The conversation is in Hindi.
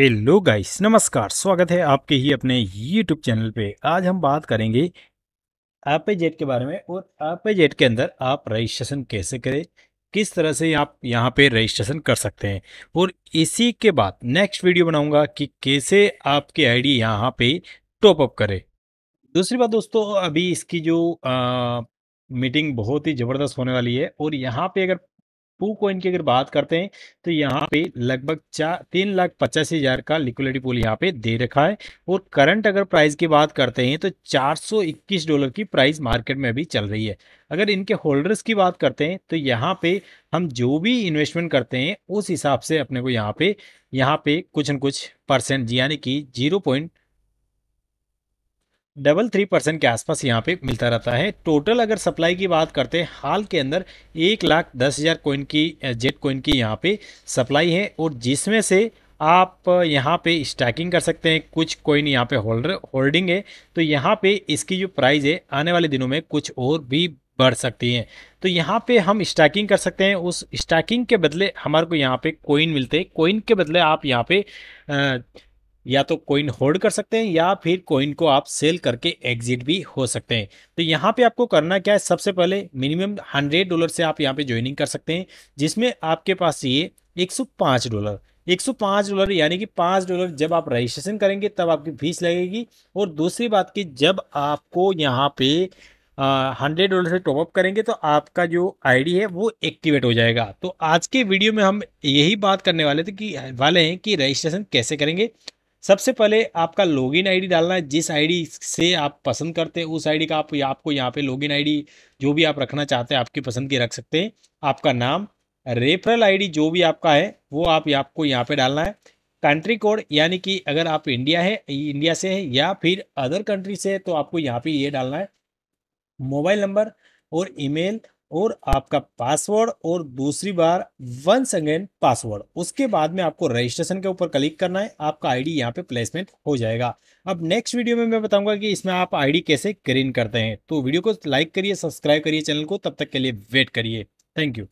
हेलो गाइस नमस्कार स्वागत है आपके ही अपने यूट्यूब चैनल पे आज हम बात करेंगे आप जेट के बारे में और आप जेट के अंदर आप रजिस्ट्रेशन कैसे करें किस तरह से आप यहाँ पे रजिस्ट्रेशन कर सकते हैं और इसी के बाद नेक्स्ट वीडियो बनाऊंगा कि कैसे आपकी आईडी यहाँ पे टॉपअप करें दूसरी बात दोस्तों अभी इसकी जो आ, मीटिंग बहुत ही ज़बरदस्त होने वाली है और यहाँ पे अगर पू कोइन की अगर बात करते हैं तो यहाँ पे लगभग चार तीन लाख पचासी हजार का लिक्विडिटी पूल यहाँ पे दे रखा है और करंट अगर प्राइस की बात करते हैं तो 421 डॉलर की प्राइस मार्केट में अभी चल रही है अगर इनके होल्डर्स की बात करते हैं तो यहाँ पे हम जो भी इन्वेस्टमेंट करते हैं उस हिसाब से अपने को यहाँ पे यहाँ पे कुछ न कुछ परसेंट यानी कि zero point double three percent के आसपास यहाँ पे मिलता रहता है टोटल अगर सप्लाई की बात करते हैं हाल के अंदर एक लाख दस हज़ार कोइन की जेट कोइन की यहाँ पे सप्लाई है और जिसमें से आप यहाँ पे स्टैकिंग कर सकते हैं कुछ कोइन यहाँ पे होल्डर होल्डिंग है तो यहाँ पे इसकी जो प्राइस है आने वाले दिनों में कुछ और भी बढ़ सकती हैं तो यहाँ पे हम स्टैकिंग कर सकते हैं उस स्टैकिंग के बदले हमारे को यहाँ पे कोइन मिलते हैं कोइन के बदले आप यहाँ पे आ, या तो कोइन होल्ड कर सकते हैं या फिर कोइन को आप सेल करके एग्जिट भी हो सकते हैं तो यहाँ पे आपको करना क्या है सबसे पहले मिनिमम हंड्रेड डॉलर से आप यहाँ पे ज्वाइनिंग कर सकते हैं जिसमें आपके पास ये एक सौ पाँच डॉलर 105 डॉलर यानी कि पाँच डॉलर जब आप रजिस्ट्रेशन करेंगे तब आपकी फीस लगेगी और दूसरी बात की जब आपको यहाँ पे हंड्रेड डॉलर से टॉपअप करेंगे तो आपका जो आईडी है वो एक्टिवेट हो जाएगा तो आज के वीडियो में हम यही बात करने वाले थे कि वाले हैं कि रजिस्ट्रेशन कैसे करेंगे सबसे पहले आपका लॉगिन आईडी डालना है जिस आईडी से आप पसंद करते हैं उस आईडी का आप आपको यहाँ पे लॉगिन आईडी जो भी आप रखना चाहते हैं आपकी पसंद की रख सकते हैं आपका नाम रेफरल आईडी जो भी आपका है वो आप आपको यहाँ पे डालना है कंट्री कोड यानी कि अगर आप इंडिया है इंडिया से है या फिर अदर कंट्री से है तो आपको यहाँ पे ये यह डालना है मोबाइल नंबर और ईमेल और आपका पासवर्ड और दूसरी बार वंस अगेन पासवर्ड उसके बाद में आपको रजिस्ट्रेशन के ऊपर क्लिक करना है आपका आईडी यहाँ पे प्लेसमेंट हो जाएगा अब नेक्स्ट वीडियो में मैं बताऊंगा कि इसमें आप आईडी कैसे क्रीन करते हैं तो वीडियो को लाइक करिए सब्सक्राइब करिए चैनल को तब तक के लिए वेट करिए थैंक यू